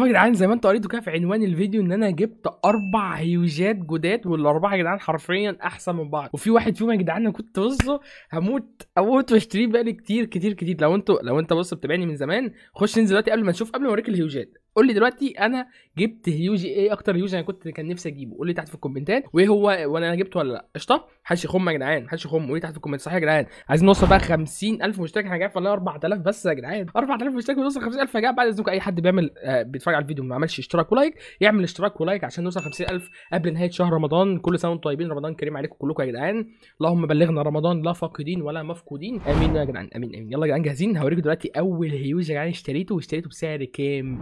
المعلومه يا جدعان زي ما انتوا قريتوا كده في عنوان الفيديو ان انا جبت اربع هيوجات جداد والاربعه يا جدعان حرفيا احسن من بعض وفي واحد فيهم يا جدعان انا كنت بصه هموت اموت واشتريه بقالي كتير كتير كتير لو انتوا لو انت بص بتابعني من زمان خش انزل دلوقتي قبل ما نشوف قبل ما اوريك الهيوجات قول لي دلوقتي انا جبت جي ايه اكتر يوجي انا كنت كان نفسي اجيبه قول لي تحت في الكومنتات وايه هو وانا انا جبته ولا لا قشطه حدش يخم يا جدعان حدش يخم قول لي تحت في الكومنتات صح يا جدعان عايزين نوصل بقى 50000 مشترك احنا جايين والله 4000 بس يا جدعان 4000 مشترك ونوصل 50000 يا جدعان بعد اذنكم اي حد بيعمل آه بيتفرج على الفيديو ما عملش اشتراك ولايك يعمل اشتراك ولايك عشان نوصل 50000 قبل نهايه شهر رمضان كل سنه وانتم طيبين رمضان كريم عليكم كلكم يا جدعان اللهم بلغنا رمضان لا فاقدين ولا مفقودين امين يا جدعان امين امين يلا يا جدعان جاهزين هوريكم دلوقتي اول هيوج يا جدعان اشتريته واشتريته بسعر كام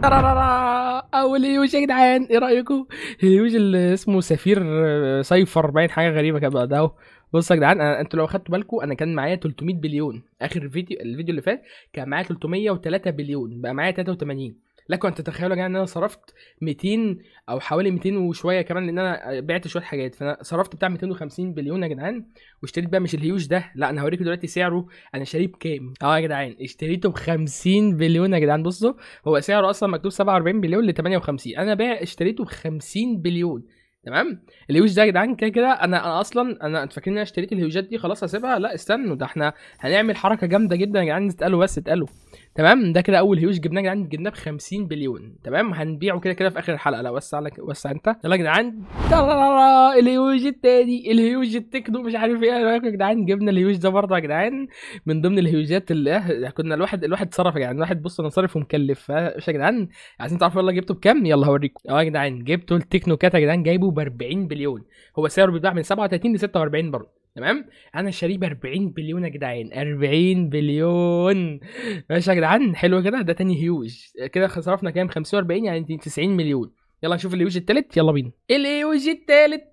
اول هيوج يا جدعان ايه رايكم هيوج اللي اسمه سفير آه، سايفر باين حاجه غريبه كده ده بصوا يا جدعان انتوا لو خدتوا بالكم انا كان معايا 300 بليون اخر فيديو الفيديو اللي فات كان معايا 303 بليون بقى معايا 83 لكم ان تتخيلوا يا ان انا صرفت 200 او حوالي 200 وشويه كمان لان انا بعت شويه حاجات فانا صرفت بتاع 250 بليون يا جدعان واشتريت بقى مش الهيوج ده لا انا هوريكم دلوقتي سعره انا شاريه بكام اه يا جدعان اشتريته ب 50 بليون يا جدعان بصوا هو سعره اصلا مكتوب 47 بليون ل 58 انا بقى اشتريته ب 50 بليون تمام الهيوج ده يا جدعان كده كده انا انا اصلا انا انتوا فاكرين ان انا اشتريت الهيوجات دي خلاص هسيبها لا استنوا ده احنا هنعمل حركه جامده جدا يا جدعان اتقالوا بس اتقالوا تمام ده كده اول هيوج جبناه يا جدعان جبناه ب 50 بليون تمام هنبيعه كده كده في اخر الحلقه لا وسع لك وسع انت يلا يا جدعان الهيوج التاني الهيوج التكنو مش عارف ايه يا جدعان جبنا الهيوج ده برضه يا جدعان من ضمن الهيوجات اللي اه، كنا الواحد الواحد صرف يا جدعان الواحد بص انا صارف ومكلف فايش اه، يا جدعان عايزين تعرفوا يلا جبته بكام يلا هوريكم اه يا جدعان جبته التكنو كات يا جدعان جايبه ب 40 بليون هو سعره بيتباع من 37 ل 46 برضه تمام انا شاري ب 40 بليون يا جدعان 40 بليون ماشي يا جدعان حلو كده ده تاني هيوج كده صرفنا كام 45 يعني 90 مليون يلا نشوف وجه التالت يلا بينا وجه التالت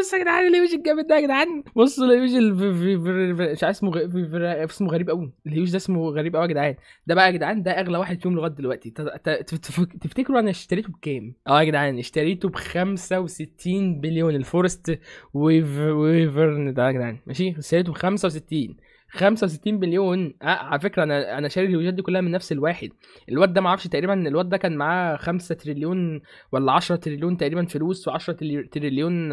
بص يا جدعان وجه الجامد ده يا جدعان بصوا وجه مش عارف اسمه اسمه غريب قوي وجه ده اسمه غريب قوي يا جدعان ده بقى يا جدعان ده اغلى واحد فيهم لغايه دلوقتي تفتكروا انا اشتريته بكام؟ اه يا جدعان اشتريته ب 65 بليون الفورست ويفرن ده يا جدعان ماشي اشتريته ب 65 65 مليون آه على فكره انا انا شاري الهيوجات دي كلها من نفس الواحد الواد ده ما اعرفش تقريبا الواد ده كان معاه 5 تريليون ولا 10 تريليون تقريبا فلوس و10 تريليون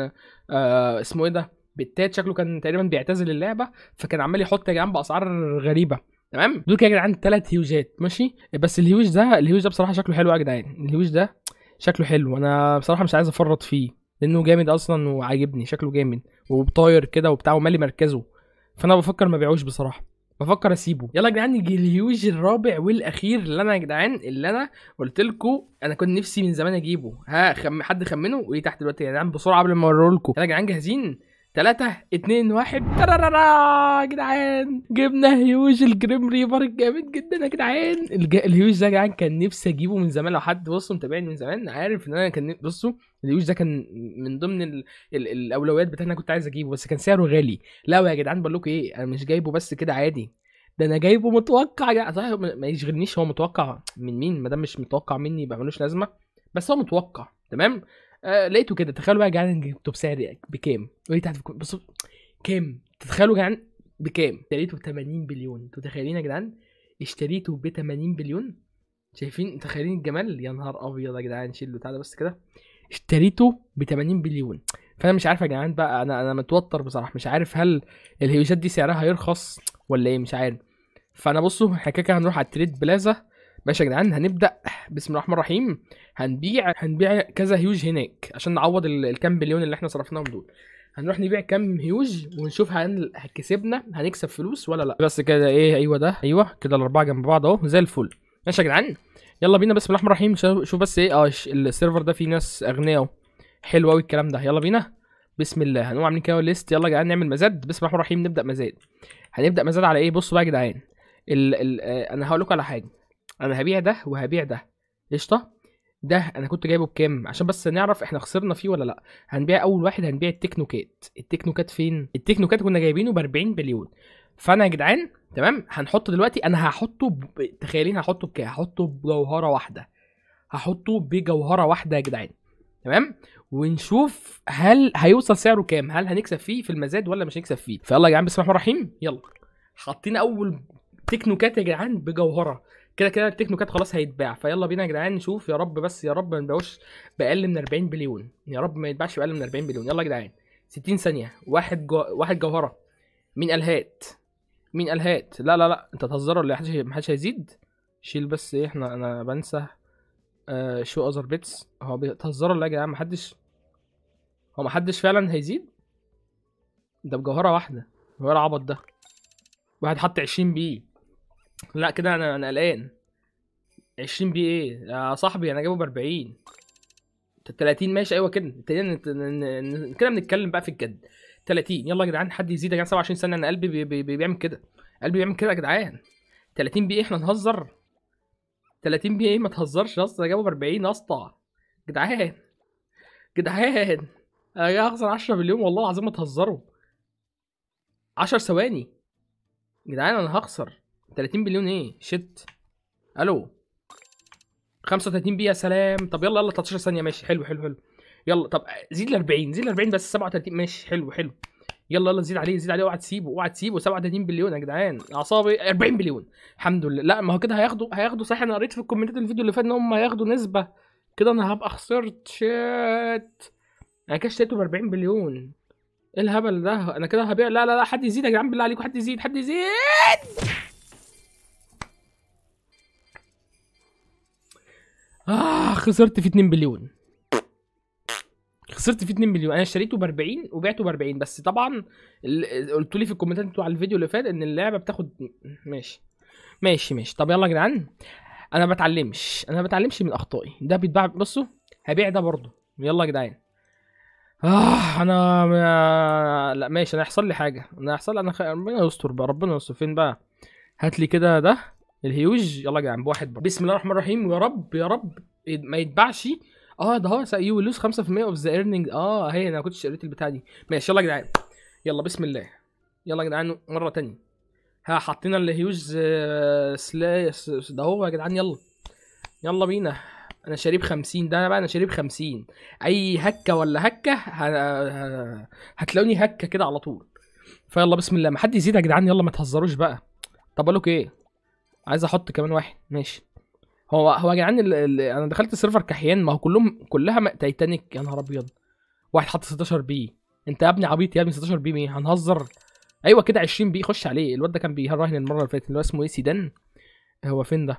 آه اسمه ايه ده بالتات شكله كان تقريبا بيعتزل اللعبه فكان عمال يحط يا جدعان باسعار غريبه تمام دول كده يا جدعان ثلاث هيوجات ماشي بس الهيوج ده الهيوج ده بصراحه شكله حلو يا جدعان الهيوج ده شكله حلو انا بصراحه مش عايز افرط فيه لانه جامد اصلا وعاجبني شكله جامد وطاير كده وبتاع ومالي مركزه فانا بفكر ما بيعوش بصراحه بفكر اسيبه يلا يا جدعان نيجي الهيوج الرابع والاخير اللي انا يا جدعان اللي انا قلت لكم انا كنت نفسي من زمان اجيبه ها خم حد خمنه وايه تحت دلوقتي يا جدعان بسرعه قبل ما اوريه لكم يلا يا جدعان جاهزين 3 2 1 ترارارا يا جدعان جبنا هيوج الجريم ريفر الجامد جدا يا جدعان الهيوج ده يا جدعان كان نفسي اجيبه من زمان لو حد بصوا متابعني من زمان عارف ان انا كان بصوا الهيوج ده كان من ضمن ال ال الاولويات بتاعتي انا كنت عايز اجيبه بس كان سعره غالي لا يا جدعان بقول لكم ايه انا مش جايبه بس كده عادي ده انا جايبه متوقع يا صحيح ما يشغلنيش هو متوقع من مين ما دام مش متوقع مني يبقى ملوش لازمه بس هو متوقع تمام آه، لقيته كده تخيلوا بقى جعان جبته بسعر بكام؟ لقيت تحت بص كام؟ تتخيلوا جعان بكام؟ اشتريته ب 80 بليون انتوا متخيلين يا جدعان؟ اشتريته ب 80 بليون شايفين متخيلين الجمال؟ يا نهار ابيض يا جدعان شيل تعالى بس كده اشتريته ب 80 بليون فانا مش عارف يا جدعان بقى انا انا متوتر بصراحه مش عارف هل الهيوشات دي سعرها هيرخص ولا ايه مش عارف فانا بصوا احنا كده هنروح على التريد بلازا ماشي يا جدعان هنبدا بسم الله الرحمن الرحيم هنبيع هنبيع كذا هيوج هناك عشان نعوض الكام بليون اللي احنا صرفناهم دول هنروح نبيع كام هيوج ونشوف هن... كسبنا هنكسب فلوس ولا لا بس كده ايه ايوه ده ايوه كده الاربعه جنب بعض اهو زي الفل ماشي يا جدعان يلا بينا بسم الله الرحمن الرحيم شوف بس ايه اه السيرفر ده فيه ناس اغنياء اهو حلو قوي الكلام ده يلا بينا بسم الله هنقوم عاملين كده ليست يلا يا جدعان نعمل مزاد بسم الله الرحمن الرحيم نبدا مزاد هنبدا مزاد على ايه بصوا بقى يا جدعان ال... ال... آه، انا هقول لكم على حاجه انا هبيع ده وهبيع ده قشطه ده انا كنت جايبه بكام عشان بس نعرف احنا خسرنا فيه ولا لا هنبيع اول واحد هنبيع التكنو كات التكنو كات فين التكنو كات كنا جايبينه ب 40 بليون فانا يا جدعان تمام هنحط دلوقتي انا هحطه ب... تخيلين هحطه بكام هحطه بجوهره واحده هحطه بجوهره واحده يا جدعان تمام ونشوف هل هيوصل سعره كام هل هنكسب فيه في المزاد ولا مش هنكسب فيه فيلا يا جدعان بسم الله الرحمن الرحيم يلا حاطين اول تكنو كات يا جدعان بجوهره كده كده التكنو كات خلاص هيتباع فيلا بينا يا جدعان نشوف يا رب بس يا رب ما يتباعوش باقل من 40 بليون يا رب ما يتباعش باقل من 40 بليون يلا يا جدعان 60 ثانيه واحد جو... واحد جوهره مين قال هات مين قال هات لا لا لا انت تهزر ولا إيه؟ محدش محدش هيزيد شيل بس ايه احنا انا بنسى آه شو اذر بيتس هو بتهزروا ولا إيه يا جدعان محدش هو محدش فعلا هيزيد ده بجوهره واحده هو العبط ده واحد حط 20 بي لا كده انا انا قلقان 20 بي ايه يا صاحبي انا جايبه ب 40 انت 30 ماشي ايوه كده ابتدينا كده بنتكلم بقى في الجد 30 يلا يا جدعان حد يزيد يا جدعان 27 سنه انا قلبي بي بي بي بيعمل كده قلبي بيعمل كده يا جدعان 30 بي ايه احنا نهزر 30 بي ايه ما تهزرش يا اسطى انا جايبه ب 40 يا اسطى جدعان جدعان انا اخسر 10 مليون والله العظيم ما تهزروا 10 ثواني جدعان انا هخسر 30 بليون ايه شت الو 35 بيه يا سلام طب يلا يلا 13 ثانيه ماشي حلو حلو حلو يلا طب زيد ل 40 زيد ل 40 بس 37 ماشي حلو حلو يلا يلا زيد عليه زيد عليه اوعى تسيبه اوعى تسيبه 37 بليون يا جدعان اعصابي 40 بليون الحمد لله لا ما هو كده هياخدوا هياخدوا صح انا قريت في الكومنتات الفيديو اللي فات ان هم هياخدوا نسبه كده انا هبقى خسرت شات انا كده اشتريته ب 40 بليون ايه الهبل ده انا كده هبيع لا لا لا حد يزيد يا جدعان بالله عليكم حد يزيد حد يزيد اه خسرت في 2 بليون خسرت فيه 2 مليون انا اشتريته ب 40 وبعته ب 40 بس طبعا قلت لي في الكومنتات بتوع الفيديو اللي فات ان اللعبه بتاخد ماشي ماشي ماشي طب يلا يا جدعان انا ما بتعلمش انا ما بتعلمش من اخطائي ده بيتباع بصوا هبيع ده برضه يلا يا جدعان اه انا ما... لا ماشي انا هيحصل لي حاجه انا هيحصل انا خ... ربنا يستر بقى ربنا يستر فين بقى هات لي كده ده الهيوج يلا يا جدعان بواحد برضه بسم الله الرحمن الرحيم يا رب يا رب إيه، ما يتباعش اه ده هو يو لوز 5% اوف ذا ايرنينج اه هي انا ما كنتش قريت البتاع دي ماشي يلا يا جدعان يلا بسم الله يلا يا جدعان مره تانية ها حطينا الهيوج سلايس آه، ده هو يا جدعان يلا يلا بينا انا شاريب 50 ده انا بقى انا شاريب 50 اي هكه ولا هكه هتلاقوني هكه كده على طول فيلا بسم الله ما حد يزيد يا جدعان يلا ما تهزروش بقى طب اقول ايه عايز احط كمان واحد ماشي هو هو يا جدعان انا دخلت السيرفر كحيان ما هو كلهم كلها تايتانيك يا نهار ابيض واحد حط 16 بي انت يا ابني عبيط يا ابني 16 بي مين هنهزر ايوه كده 20 بي خش عليه الواد ده كان بيهرهن المره اللي فاتت اللي هو اسمه ايه سيدان هو فين ده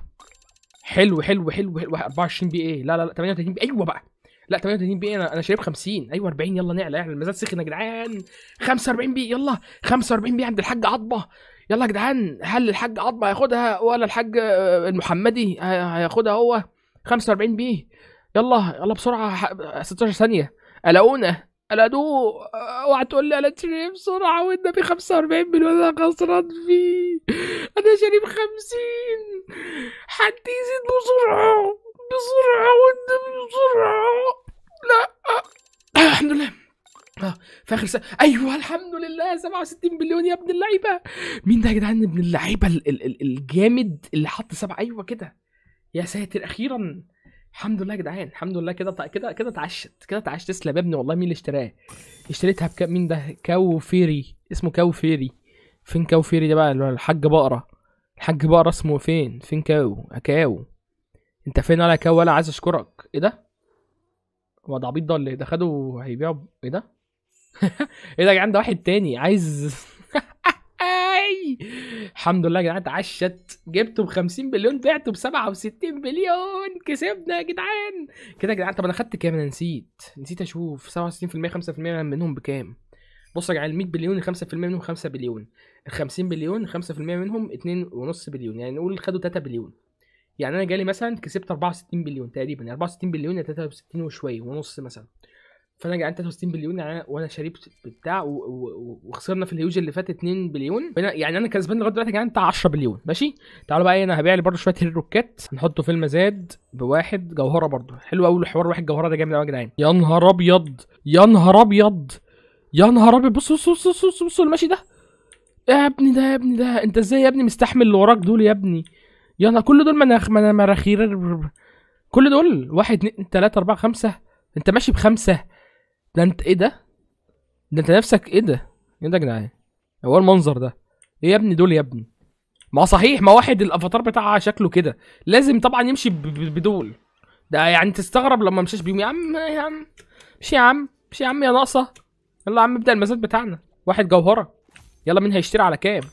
حلو حلو حلو, حلو 24 بي ايه لا لا لا 38 بي ايوه بقى لا 38 بي ايه؟ انا انا شايف 50 ايوه 40 يلا نعلى يعني المزاد سخن يا جدعان 45 بي يلا 45 بي عند الحاج عضبه يلا يا جدعان هل الحاج عظمه هياخدها ولا الحاج آه، المحمدي هياخدها هو 45 بيه يلا يلا بسرعه 16 ثانيه الاقونا دو اوعى تقول لي انا تشري بسرعه والنبي 45 مليون انا خسران فيه انا شريف 50 حد يزيد بسرعه بسرعه والنبي بسرعه لا آه، الحمد لله اه في اخر سنه ايوه الحمد لله 67 مليون يا ابن اللعيبه مين ده يا جدعان ابن اللعيبه الجامد اللي حط سبعه ايوه كده يا ساتر اخيرا الحمد لله يا جدعان الحمد لله كده كده كده اتعشت كده اتعشت تسلم يا ابني والله مين اللي اشتراه اشتريتها بكام مين ده كاو فيري اسمه كاو فيري فين كاو فيري ده بقى الحاج بقره الحاج بقره اسمه فين فين كاو اكاو انت فين ولا كاو ولا عايز اشكرك ايه ده هو ده عبيط ده اللي إيه؟ ده خده هيبيعه ايه ده ايه ده يا جدعان ده واحد تاني عايز الحمد لله يا جدعان اتعشت جبته ب 50 مليون بعته ب 67 مليون كسبنا يا جدعان كده يا جدعان طب انا خدت كام انا نسيت نسيت اشوف 67% 5% منهم بكام بص يا جدعان ال 100 بليون 5% منهم 5 بليون ال 50 بليون 5% منهم 2.5 بليون يعني نقول خدوا 3 بليون يعني انا جالي مثلا كسبت 64 بليون تقريبا 64 يعني بليون يا 63 وشويه ونص مثلا فانا جعان 63 بليون يعني وانا شاريه بتاع وخسرنا في الهيوج اللي فات 2 بليون يعني انا كسبان لغايه دلوقتي جعان بتاع 10 بليون ماشي تعالوا بقى إيه، انا هبيع لي برده شويه الروكات هنحطه في المزاد بواحد جوهره برده حلو قوي الحوار واحد جوهره ده جامد قوي يا جدعان يا نهار ابيض يا نهار ابيض يا نهار ابيض بص بص بص بص بص الماشي ده إيه يا ابني ده يا ابني ده انت ازاي يا ابني مستحمل اللي وراك دول يا ابني يا انا كل دول مناخ مناخير كل دول واحد اتنين تلاته اربعه خمسه انت ماشي بخمسه ده انت ايه ده ده انت نفسك ايه ده ايه ده يا جدعان هو إيه المنظر ده ايه يا ابني دول يا ابني ما صحيح ما واحد الافاتار بتاعها شكله كده لازم طبعا يمشي بدول ده يعني تستغرب لما مشاش بيهم يا عم يا عم مش يا عم مش يا عم يا ناقصه يلا يا عم ابدا المزاد بتاعنا واحد جوهره يلا مين هيشتري على كام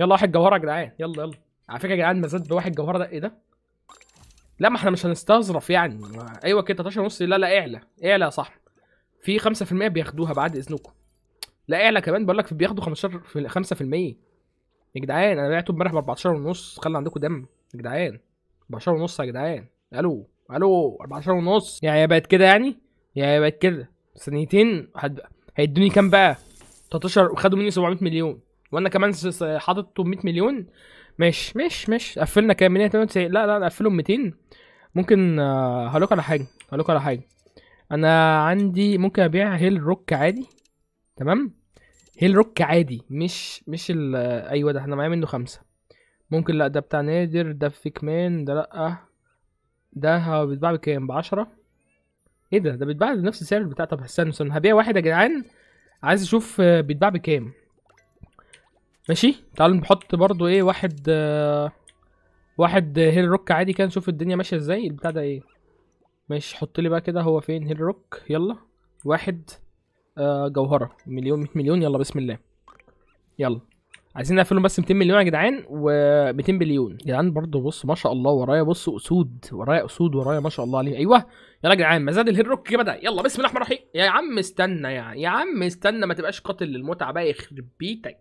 يلا واحد جوهره يا جدعان يلا يلا على فكره يا جدعان مزاد بواحد جوهره ده ايه ده لا ما احنا مش هنستظرف يعني ايوه كده 13 ونص لا لا اعلى اعلى يا صاحبي في 5% بياخدوها بعد اذنكم لا اعلى كمان بقول لك بياخدوا 15 5% يا جدعان انا بعته امبارح ب 14 ونص خلي عندكم دم يا جدعان 14 ونص يا جدعان الو الو 14 ونص يعني بقت كده يعني يعني بقت كده ثانيتين هيدوني كام بقى 13 وخدوا مني 700 مليون وانا كمان حاطط 100 مليون ماشي ماشي ماشي قفلنا كام 198 98 لا لا قفلهم 200 ممكن آه، هقول لكم على حاجه هقول لكم على حاجه انا عندي ممكن ابيع هيل روك عادي تمام هيل روك عادي مش مش ال ايوه ده احنا معايا منه خمسة ممكن لا ده بتاع نادر ده فيك مان ده لا ده بيتباع بكام بعشرة ايه ده ده بيتباع بنفس السعر بتاع طب استنى استنى هبيع واحد يا جدعان عايز اشوف آه، بيتباع بكام ماشي تعالوا نحط برضو ايه واحد آه، واحد هيل روك عادي كده نشوف الدنيا ماشيه ازاي البتاع ده ايه ماشي حط لي بقى كده هو فين هيل روك يلا واحد آه جوهره مليون 100 مليون يلا بسم الله يلا عايزين نقفلهم بس 200 مليون يا جدعان و200 بليون يا جدعان برضه بص ما شاء الله ورايا بص اسود ورايا اسود ورايا ما شاء الله عليه ايوه يلا يا جدعان مزاد الهيروك كده يلا بسم الله الرحمن الرحيم يا عم استنى يا يا عم استنى ما تبقاش قاتل للمتعه بقى يخرب بيتك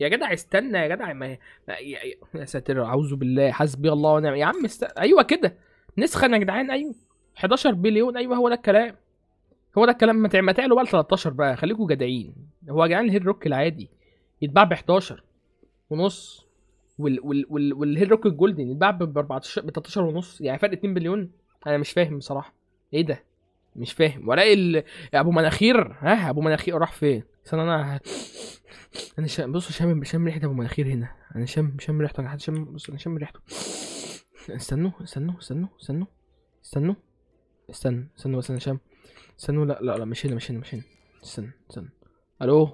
يا جدع استنى يا جدع ما يا, يا ساتر اعوذ بالله حسبي الله ونعم يا عم استنى ايوه كده نسخن يا جدعان ايوه 11 بليون ايوه هو ده الكلام هو ده الكلام ما ما بقى 13 بقى خليكوا جدعين هو يا جدعان الهيد روك العادي يتباع ب 11 ونص وال وال وال والهيد روك الجولدن يتباع ب 14 ب 13 ونص يعني فرق 2 بليون انا مش فاهم بصراحه ايه ده مش فاهم والاقي ال... ابو مناخير ها ابو مناخير راح فين استنى انا انا شا... بص شامم شامم ريحه ابو مناخير هنا انا شامم شامم ريحته انا حد شامم بص انا شامم ريحته استنوا استنوا استنوا استنوا استنوا استنى استنى بس هشام استنى لا لا لا مش هنا مش هنا مش هنا استنى استنى الو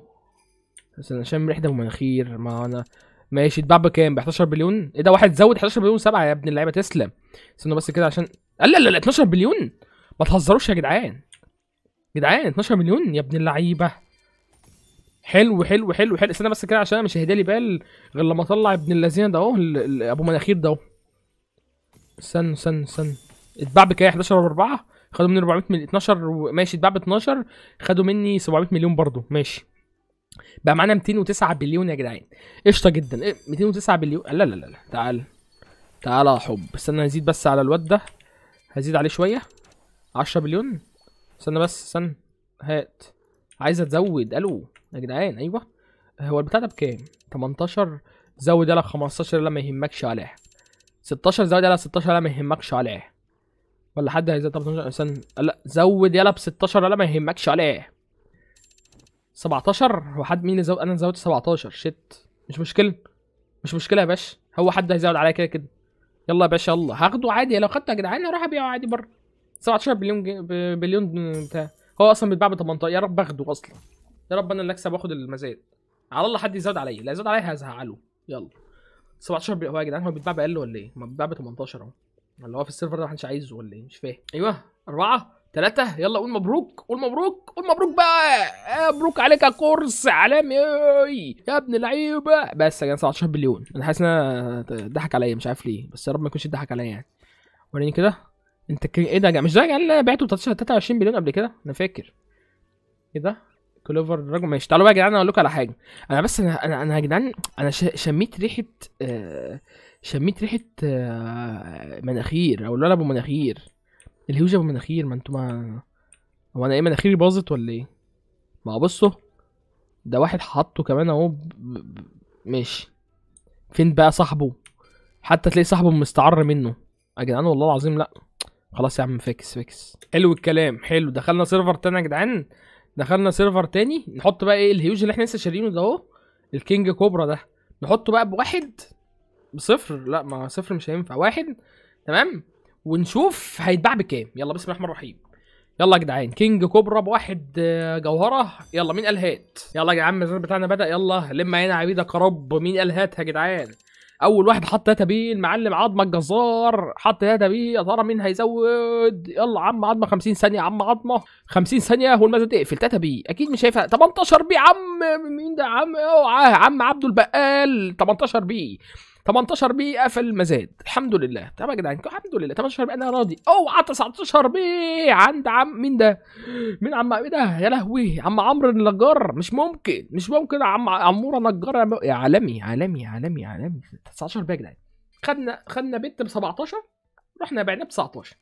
استنى هشام ريحه مناخير ما انا ماشي اتباع بكام ب 11 بليون ايه ده واحد زود 11 بليون سبعه يا ابن اللعيبه تسلم استنوا بس كده عشان لا لا لا 12 بليون ما تهزروش يا جدعان جدعان 12 مليون يا ابن اللعيبه حلو حلو حلو حلو استنى بس كده عشان مش لي بال غير لما اطلع ابن اللذينه ده اهو ابو مناخير ده اهو استنى استنى استنى اتباع بكام 11 و 4 خدوا مني 400 مليون 12 ماشي اتباع ب 12 خدوا مني 700 مليون برضه ماشي بقى معانا 209 بليون يا جدعان قشطه جدا إيه 209 بليون لا لا لا لا تعال تعال يا حب استنى هزيد بس على الواد ده هزيد عليه شويه 10 بليون استنى بس استنى هات عايز اتزود الو يا جدعان ايوه هو البتاع ده بكام 18 زود يلا 15 لا ما يهمكش عليها 16 زود يلا 16 لا ما يهمكش عليها ولا حد هيزود 13 عشان لا زود يلا ب 16 لا ما يهمكش عليه 17 هو حد مين زود انا زودت 17 شت مش مشكله مش مشكله يا باشا هو حد هيزود عليا كده كده يلا يا باشا يلا هاخده عادي لو خدته يا جدعان اروح ابيعه عادي بره 17 بليون بليون بتاع هو اصلا بيتباع ب 18 يا رب اخده اصلا يا رب انا اللي اكسب واخد المزاد على الله حد يزود عليا لا يزود عليا هزعله يلا 17 هو يا جدعان هو بيتباع باقل ولا ايه؟ ما بيتباع ب 18 اهو اللي هو في السيرفر ده ما حدش عايزه ولا ايه مش فاهم ايوه اربعه ثلاثة يلا قول مبروك قول مبروك قول مبروك بقى مبروك عليك يا كورس عالمي يا ابن اللعيبة بس يا جدعان 17 بليون انا حاسس ان انا ضحك عليا مش عارف ليه بس يا رب ما يكونش ضحك عليا يعني وريني كده انت ايه ده مش ده يعني اللي انا بعته 23 بليون قبل كده انا فاكر ايه ده كلوفر الراجل ماشي تعالوا بقى يا جدعان اقول لكم على حاجه انا بس انا انا, أنا يا جدعان انا شميت ريحه آه، شميت ريحه آه، مناخير او لولا ابو مناخير الهوجه ابو مناخير ما انتوا ما هو انا ايه مناخيري باظت ولا ايه ما بصوا ده واحد حاطه كمان اهو ماشي فين بقى صاحبه حتى تلاقي صاحبه مستعر منه يا جدعان والله العظيم لا خلاص يا عم فاكس فاكس حلو الكلام حلو دخلنا سيرفر تاني يا جدعان دخلنا سيرفر تاني نحط بقى ايه الهيوج اللي احنا لسه شارينه ده اهو الكينج كوبرا ده نحطه بقى بواحد بصفر لا ما صفر مش هينفع واحد تمام ونشوف هيتباع بكام يلا بسم الله الرحمن الرحيم يلا يا جدعان كينج كوبرا بواحد آه، جوهره يلا مين قال هات يلا يا جدعان الزر بتاعنا بدا يلا لما هنا عبيدك يا رب مين قال هات يا جدعان اول واحد حط داتا بيه المعلم عظمه الجزار حط داتا بيه يا ترى مين هيزود يلا عم عظمه 50 ثانيه يا عم عظمه 50 ثانيه والماذا تقفل داتا بيه اكيد مش هينفع 18 بيه عم مين ده عم اوعى عم عبده البقال 18 بيه 18 بي قفل مزاد الحمد لله طب يا جدعان الحمد لله 18 بي انا راضي اوعى 19 بي عند عم مين ده مين عم ايه ده يا لهوي عم عمرو النجار مش ممكن مش ممكن عم عموره نجار يا عالمي عالمي عالمي عالمي 19 بي يا جدعان خدنا خدنا بت ب 17 رحنا بعناه ب 19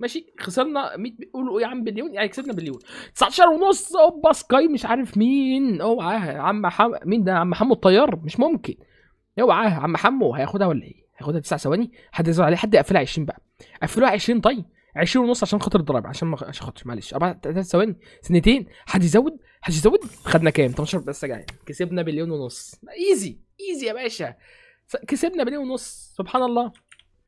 ماشي خسرنا 100 قولوا يا عم بليون يعني كسبنا بليون 19 ونص اوبا سكاي مش عارف مين اوعى عم حم... مين ده عم حمو طيار مش ممكن اوعى عم حمو هياخدها ولا ايه؟ هياخدها تسع ثواني حد يزعل عليه حد يقفلها 20 بقى قفلوها 20 طيب 20 ونص عشان خاطر الضرب عشان ما عشان خاطر معلش اربع ثلاث ثواني سنتين حد يزود حد يزود خدنا كام 18 بس جاي كسبنا بليون ونص ايزي ايزي يا باشا كسبنا بليون ونص سبحان الله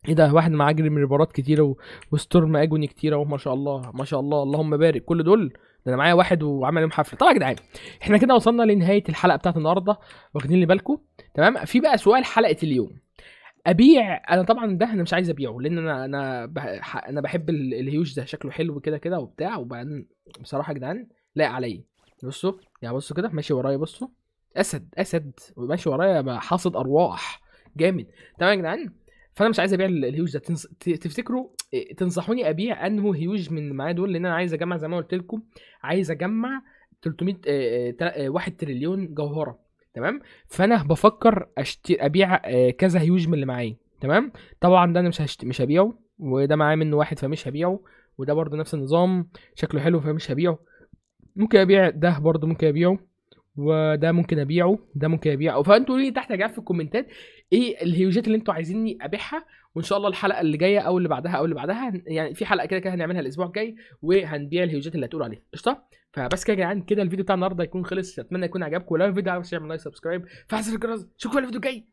ايه ده واحد معاه جري من ريبارات كتيره وستورم اجوني كتيره وما شاء الله ما شاء الله اللهم بارك كل دول ده انا معايا واحد وعمل لهم حفله طبعا يا جدعان احنا كده وصلنا لنهايه الحلقه بتاعت النهارده واخدين لي بالكم تمام في بقى سؤال حلقه اليوم ابيع انا طبعا ده انا مش عايز ابيعه لان انا انا انا بحب الهيوج ده شكله حلو كده كده وبتاع وبعدين بصراحه يا جدعان لاق عليا بصوا يعني بصوا كده ماشي ورايا بصوا اسد اسد ماشي ورايا حاصد ارواح جامد تمام يا جدعان فانا مش عايز ابيع الهيوج ده تنص... تفتكروا آه، تنصحوني ابيع انه هيوج من معايا دول لان انا عايز اجمع زي ما قلت لكم عايز اجمع 300 1 آه، آه، تريليون جوهره تمام فانا بفكر اشتري ابيع آه، كذا هيوج من اللي معايا تمام طبعا ده انا مش هشت... مش هبيعه وده معايا منه واحد فمش هبيعه وده برضه نفس النظام شكله حلو فمش هبيعه ممكن ابيع ده برضه ممكن ابيعه وده ممكن ابيعه ده ممكن ابيعه فانتوا قولوا لي تحت يا جماعه في الكومنتات ايه الهيوجات اللي انتوا عايزيني ابيعها وان شاء الله الحلقه اللي جايه او اللي بعدها او اللي بعدها يعني في حلقه كده كده هنعملها الاسبوع الجاي وهنبيع الهيوجات اللي هتقولوا عليها قشطه فبس كده يا جدعان كده الفيديو بتاع النهارده يكون خلص اتمنى يكون عجبكم لو الفيديو عجبكم اعمل لايك سبسكرايب فحصل الجرس اشوفكم الفيديو الجاي